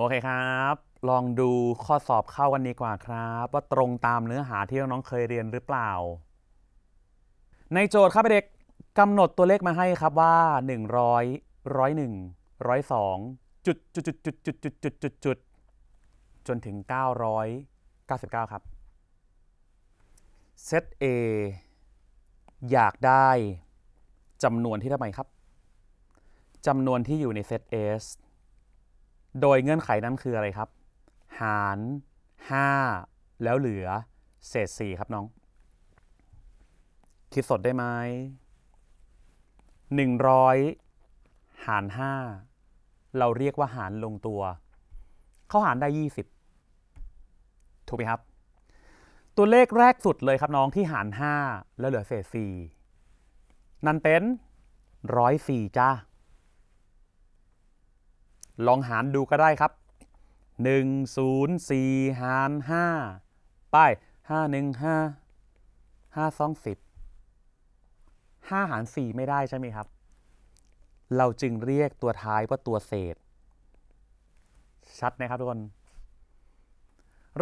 โอเคครับ ลองดูข้อสอบเข้ากันดีกว่าครับ ว่าตรงตามเนื้อหาที่น้องๆเคยเรียนหรือเปล่า ในโจทย์ครับเด็กกำหนดตัวเลขมาให้ครับว่า 100 101 102 จุดจุดจุดจุดจุดจุดจุดจุดจุดจนถึง999 ครับเซต A อยากได้จำนวนที่เท่าไหร่ครับจำนวนที่อยู่ในเซต S โดยเงื่อนไขนั้นคืออะไรครับ หาร 5 แล้วเหลือเศษ 4 ครับน้อง คิดสดได้ไหม100 หาร 5 เราเรียกว่าหารลงตัว เขาหารได้ 20 ถูกไหมครับ ตัวเลขแรกสุดเลยครับน้องที่หาร 5 แล้วเหลือเศษ 4 นั่นเป็น 104 จ้าลองหารดูก็ได้ครับ 104 หาร5ป้าย515 5 2อง10 5 หาร 4 ไม่ได้ใช่ไหมครับ เราจึงเรียกตัวท้ายว่าตัวเศษ ชัดนะครับทุกคน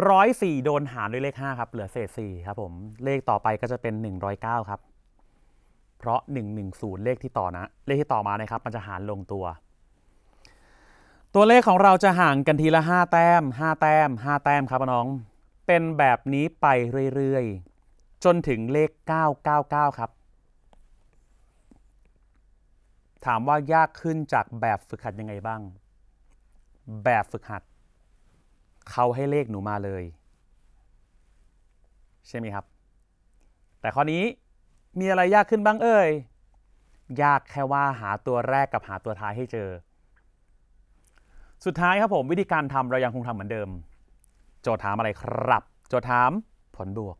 ร้อยสี่โดนหารด้วยเลขห้าครับเหลือเศษสี่ครับผม เลขต่อไปก็จะเป็นหนึ่งร้อยเก้าครับ เพราะหนึ่งหนึ่งศูนย์เลขที่ต่อนะ เลขที่ต่อมานะครับ มันจะหารลงตัวตัวเลขของเราจะห่างกันทีละ 5 แต้ม 5 แต้ม 5 แต้มครับน้อง เป็นแบบนี้ไปเรื่อย ๆ จนถึงเลข 999 ครับ ถามว่ายากขึ้นจากแบบฝึกหัดยังไงบ้าง แบบฝึกหัดเขาให้เลขหนูมาเลยใช่ไหมครับ แต่ข้อนี้มีอะไรยากขึ้นบ้างเอ่ย ยากแค่ว่าหาตัวแรกกับหาตัวท้ายให้เจอสุดท้ายครับผมวิธีการทำเรายังคงทำเหมือนเดิม โจทย์ถามอะไรครับ โจทย์ถามผลบวก